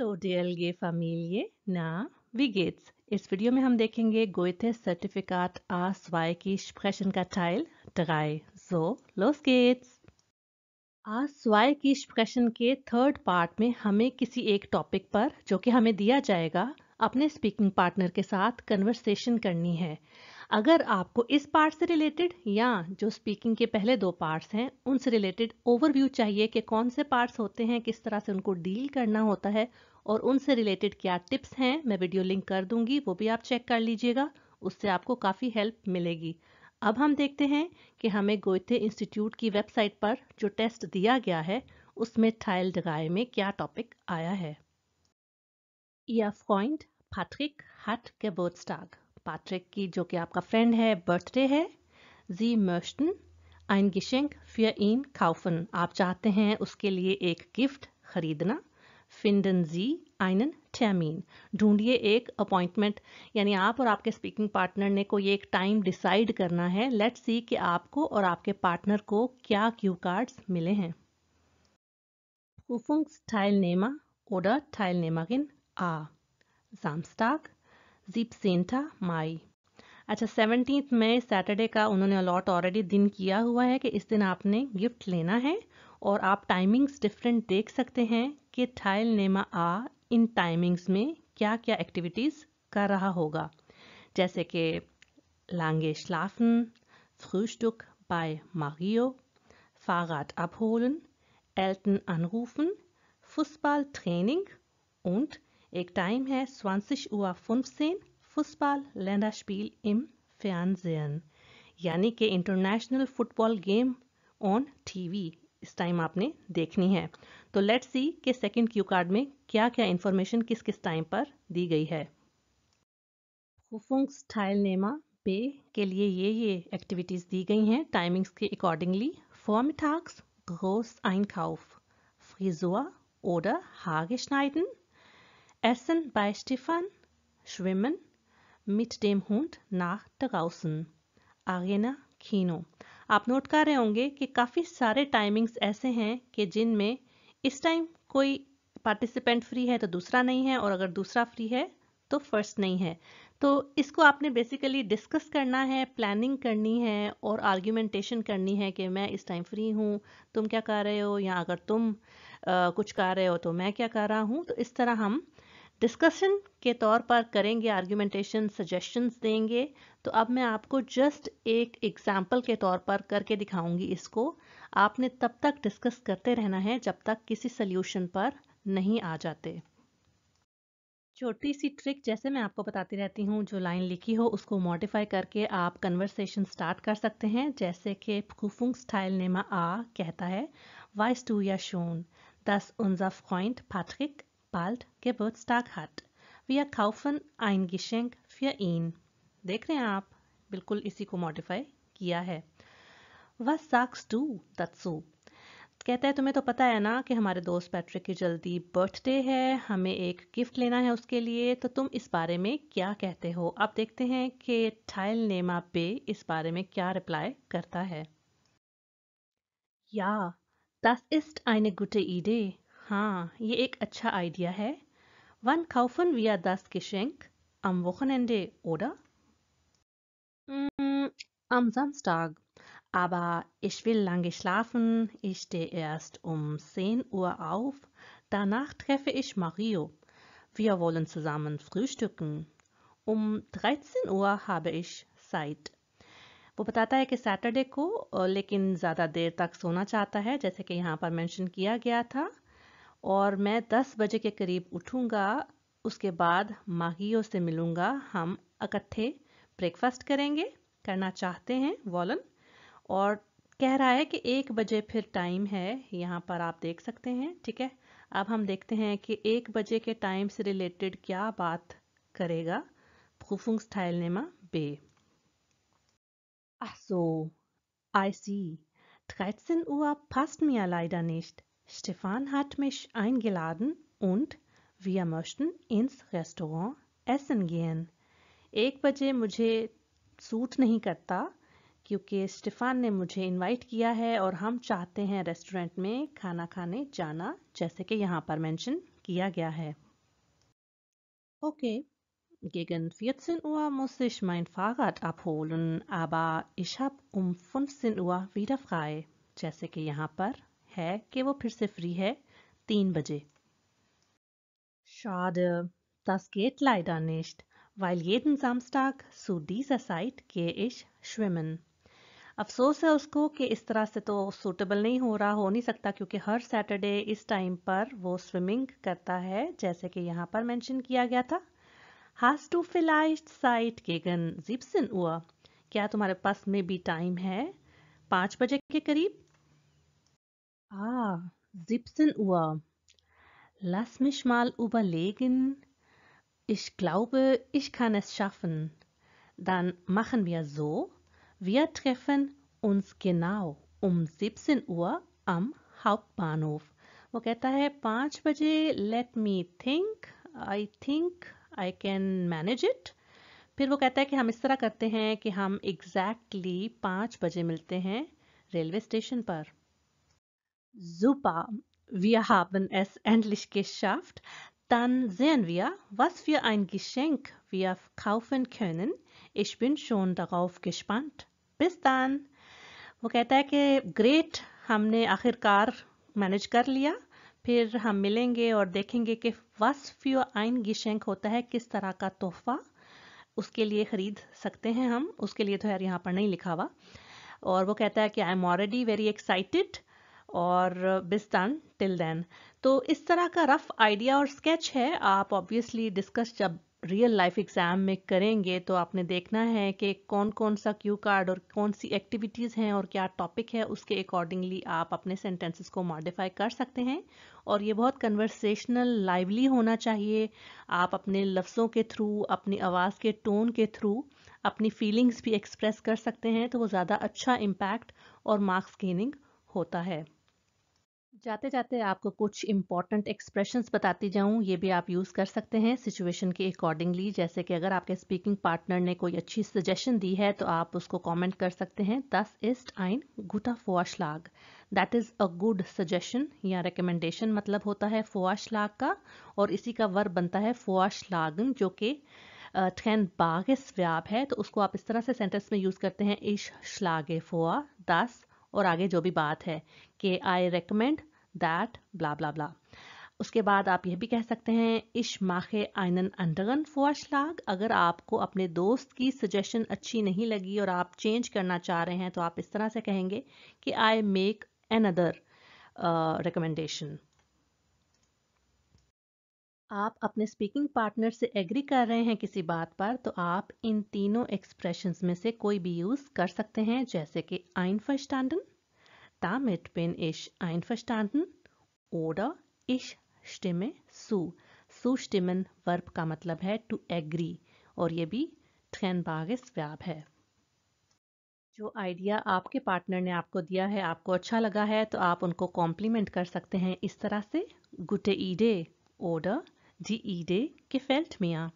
Hello DLA family ना वी गेट्स इस वीडियो में हम देखेंगे गोएथे सर्टिफिकेट आ स्वाई की स्प्रेशन का टाइल ड्राई सो लोस गेट्स आज स्वाय की स्प्रेशन के थर्ड पार्ट में हमें किसी एक टॉपिक पर जो कि हमें दिया जाएगा अपने स्पीकिंग पार्टनर के साथ कन्वर्सेशन करनी है अगर आपको इस पार्ट से रिलेटेड या जो स्पीकिंग के पहले दो पार्ट्स हैं उनसे रिलेटेड ओवरव्यू चाहिए कि कौन से पार्ट्स होते हैं किस तरह से उनको डील करना होता है और उनसे रिलेटेड क्या टिप्स हैं मैं वीडियो लिंक कर दूंगी वो भी आप चेक कर लीजिएगा उससे आपको काफ़ी हेल्प मिलेगी अब हम देखते हैं कि हमें गोयते इंस्टीट्यूट की वेबसाइट पर जो टेस्ट दिया गया है उसमें थायल डगाए में क्या टॉपिक आया है या हट के बर्थस्टाग पैट्रिक की जो कि आपका फ्रेंड है बर्थडे है जी मर्स्टन आइन Geschenk फियर इन kaufen. आप चाहते हैं उसके लिए एक गिफ्ट खरीदना फिंडन जी आइनन टैमीन ढूंढिए एक अपॉइंटमेंट यानी आप और आपके स्पीकिंग पार्टनर ने कोई एक टाइम डिसाइड करना है लेट सी कि आपको और आपके पार्टनर को क्या क्यू कार्ड्स मिले हैं Berufungsteilnehmer oder Teilnehmerin A. Samstag, 17. Mai. अच्छा सेवनटीन मई सैटरडे का उन्होंने अलॉट ऑलरेडी दिन किया हुआ है कि इस दिन आपने गिफ्ट लेना है और आप टाइमिंग्स डिफरेंट देख सकते हैं कि थाइल नेमा आ इन टाइमिंग्स में क्या क्या एक्टिविटीज कर रहा होगा जैसे कि लांगे श्लाफन फ्रूस्टुक बाय मारियो फाराट अपहोलन एल्टन अनरूफन फुसबाल ट्रेनिंग उन्ट एक टाइम है स्वांसिश उआ फुनसेन फुसबाल लेंडा स्पील इम फ्यान यानी कि international football game on TV इस टाइम आपने देखनी है तो लेट्स सी के सेकंड क्यू कार्ड में क्या क्या इंफॉर्मेशन किस किस टाइम पर दी गई है हुफुंग्स टाइल नेमा पे के लिए ये ये एक्टिविटीज़ दी गई हैं टाइमिंग्स के अकॉर्डिंगली फॉर्मिटाक्स आइन खाउफ Frisur ओडर Haare स्नाइडन एसन बाय Stefan, Schwimmen, मिट डेम Hund नाह टगाउसन आगेना खीनो आप नोट कर रहे होंगे कि काफ़ी सारे टाइमिंग्स ऐसे हैं कि जिनमें इस टाइम कोई पार्टिसिपेंट फ्री है तो दूसरा नहीं है और अगर दूसरा फ्री है तो फर्स्ट नहीं है तो इसको आपने बेसिकली डिस्कस करना है प्लानिंग करनी है और आर्ग्यूमेंटेशन करनी है कि मैं इस टाइम फ्री हूँ तुम क्या कर रहे हो या अगर तुम आ, कुछ कर रहे हो तो मैं क्या कर रहा हूँ तो इस तरह हम डिस्कशन के तौर पर करेंगे आर्ग्यूमेंटेशन सजेशंस देंगे तो अब मैं आपको जस्ट एक एग्जाम्पल के तौर पर करके दिखाऊंगी इसको आपने तब तक डिस्कस करते रहना है जब तक किसी सोल्यूशन पर नहीं आ जाते छोटी सी ट्रिक जैसे मैं आपको बताती रहती हूँ जो लाइन लिखी हो उसको मॉडिफाई करके आप कन्वर्सेशन स्टार्ट कर सकते हैं जैसे कि खुफुंग स्टाइल नेमा आ कहता है वाइस टू या शोन दस उन्जफ पॉइंट फाथिक bald Geburtstag hat. Wir kaufen ein Geschenk für ihn. देख रहे हैं आप बिल्कुल इसी को मॉडिफाई किया है वस साक्स डू तत्सु कहता है तुम्हें तो पता है ना कि हमारे दोस्त पैट्रिक की जल्दी बर्थडे है हमें एक गिफ्ट लेना है उसके लिए तो तुम इस बारे में क्या कहते हो आप देखते हैं कि ठाइल नेमा पे इस बारे में क्या रिप्लाई करता है या das ist eine गुटे ईडे हाँ, ये एक अच्छा Idea है. Wann kaufen wir das Geschenk? Am Wochenende, oder? Mm, am Samstag. Aber ich will lange schlafen. Ich stehe erst um 10 Uhr auf. Danach treffe ich Mario. Wir wollen zusammen frühstücken. Um 13 Uhr habe ich Zeit. वो बताता है कि Saturday को लेकिन ज़्यादा देर तक सोना चाहता है जैसे कि यहाँ पर मेंशन किया गया था और मैं दस बजे के करीब उठूंगा उसके बाद माघियों से मिलूंगा हम इकट्ठे ब्रेकफास्ट करेंगे करना चाहते हैं वॉलन और कह रहा है कि एक बजे फिर टाइम है यहाँ पर आप देख सकते हैं ठीक है अब हम देखते हैं कि एक बजे के टाइम से रिलेटेड क्या बात करेगा Prüfungsteilnehmer B. Ach so, I see. 13 Uhr passt mir leider nicht. Stefan hat mich eingeladen und wir möchten ins Restaurant essen gehen. एक बजे मुझे सूट नहीं करता क्योंकि स्टेफान ने मुझे इनवाइट किया है और हम चाहते हैं रेस्टोरेंट में खाना खाने जाना जैसे कि यहाँ पर मेंशन किया गया है Okay, gegen 14 Uhr muss ich mein Fahrrad abholen, aber ich habe um 15 Uhr wieder frei, Jessica, hier. यहाँ पर है कि वो फिर से फ्री है तीन बजे Schade, das geht leider nicht, weil jeden Samstag zu dieser Zeit gehe ich schwimmen. अफसोस है उसको कि इस तरह से तो सूटेबल नहीं हो रहा हो नहीं सकता क्योंकि हर सैटरडे इस टाइम पर वो स्विमिंग करता है जैसे कि यहाँ पर मेंशन किया गया था हास टू फिलाइट साइट गेगन जिप्सन हुआ क्या तुम्हारे पास में भी टाइम है पाँच बजे के करीब Ah, 17 Uhr. Lass mich mal überlegen. Ich glaube, ich kann es schaffen. Dann machen wir so. Wir treffen uns genau um 17 Uhr am Hauptbahnhof. वो कहता है पाँच बजे let me think I think I can manage it फिर वो कहता है कि हम इस तरह करते हैं कि हम एग्जैक्टली exactly पाँच बजे मिलते हैं रेलवे स्टेशन पर Super, wir haben es endlich geschafft. Dann sehen wir, was für ein Geschenk wir kaufen können. Ich bin schon darauf gespannt. Bis dann. वो कहता है कि ग्रेट हमने आखिरकार मैनेज कर लिया फिर हम मिलेंगे और देखेंगे कि वस फ्यू आइन गिशेंक होता है किस तरह का तोहफा उसके लिए ख़रीद सकते हैं हम उसके लिए तो यार यहाँ पर नहीं लिखा हुआ और वो कहता है कि I am already very excited और बिस्तान टिल देन तो इस तरह का रफ आइडिया और स्केच है आप ऑब्वियसली डिस्कस जब रियल लाइफ एग्ज़ाम में करेंगे तो आपने देखना है कि कौन कौन सा क्यू कार्ड और कौन सी एक्टिविटीज़ हैं और क्या टॉपिक है उसके अकॉर्डिंगली आप अपने सेंटेंसेस को मॉडिफाई कर सकते हैं और ये बहुत कन्वर्सेशनल लाइवली होना चाहिए आप अपने लफ्ज़ों के थ्रू अपनी आवाज़ के टोन के थ्रू अपनी फीलिंग्स भी एक्सप्रेस कर सकते हैं तो वो ज़्यादा अच्छा इम्पैक्ट और मार्क्स गेनिंग होता है जाते जाते आपको कुछ इंपॉर्टेंट एक्सप्रेशंस बताती जाऊं ये भी आप यूज़ कर सकते हैं सिचुएशन के अकॉर्डिंगली जैसे कि अगर आपके स्पीकिंग पार्टनर ने कोई अच्छी सजेशन दी है तो आप उसको कमेंट कर सकते हैं दस इस्ट आइन गुटा फोआशलाग that is a good suggestion या रिकमेंडेशन मतलब होता है फोआशलाग का और इसी का वर्ब बनता है फोआशलागन जो कि ठैन बागस व्याप है तो उसको आप इस तरह से सेंटेंस में यूज़ करते हैं इश श्लागे फोआ दस और आगे जो भी बात है कि आई रेकमेंड दैट ब्ला ब्ला ब्ला उसके बाद आप यह भी कह सकते हैं इश माखे आइनन अंडरन फोअशलाग अगर आपको अपने दोस्त की सजेशन अच्छी नहीं लगी और आप चेंज करना चाह रहे हैं तो आप इस तरह से कहेंगे कि I make another recommendation आप अपने स्पीकिंग पार्टनर से एग्री कर रहे हैं किसी बात पर तो आप इन तीनों एक्सप्रेशंस में से कोई भी यूज़ कर सकते हैं जैसे कि आइन फर्स्टांडन Damit bin ich einverstanden oder ich stimme zu. Zustimmen Verb का मतलब है to agree और ये भी trennbares Verb है जो आइडिया आपके पार्टनर ने आपको दिया है आपको अच्छा लगा है तो आप उनको कॉम्प्लीमेंट कर सकते हैं इस तरह से गुटे ईडे ओडर जी ईडे के फेल्ट में आप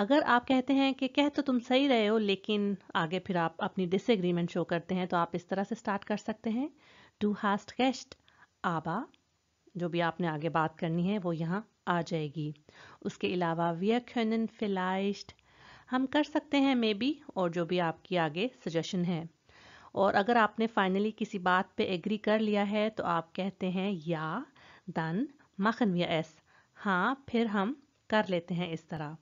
अगर आप कहते हैं कि कह तो तुम सही रहे हो लेकिन आगे फिर आप अपनी डिसएग्रीमेंट शो करते हैं तो आप इस तरह से स्टार्ट कर सकते हैं टू हास्ट गेस्ट आबा जो भी आपने आगे बात करनी है वो यहाँ आ जाएगी उसके अलावा वियर खनन फिलाइस्ट हम कर सकते हैं मे बी और जो भी आपकी आगे सजेशन है और अगर आपने फाइनली किसी बात पे एग्री कर लिया है तो आप कहते हैं या दन मखन या एस हाँ फिर हम कर लेते हैं इस तरह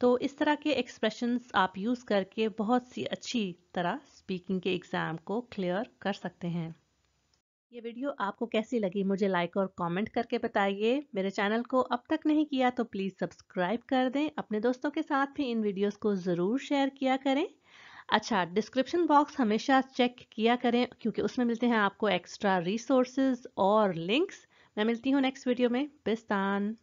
तो इस तरह के एक्सप्रेशंस आप यूज़ करके बहुत सी अच्छी तरह स्पीकिंग के एग्ज़ाम को क्लियर कर सकते हैं ये वीडियो आपको कैसी लगी मुझे लाइक और कमेंट करके बताइए मेरे चैनल को अब तक नहीं किया तो प्लीज़ सब्सक्राइब कर दें अपने दोस्तों के साथ भी इन वीडियोस को ज़रूर शेयर किया करें अच्छा डिस्क्रिप्शन बॉक्स हमेशा चेक किया करें क्योंकि उसमें मिलते हैं आपको एक्स्ट्रा रिसोर्सेज और लिंक्स मैं मिलती हूँ नेक्स्ट वीडियो में बिस्तान